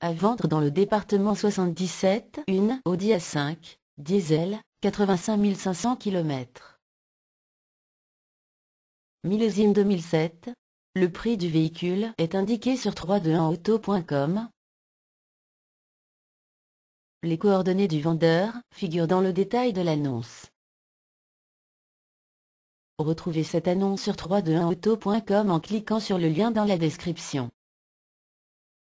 À vendre dans le département 77, une Audi A5, diesel, 85 500 km. Millésime 2007. Le prix du véhicule est indiqué sur 321auto.com. Les coordonnées du vendeur figurent dans le détail de l'annonce. Retrouvez cette annonce sur 321auto.com en cliquant sur le lien dans la description.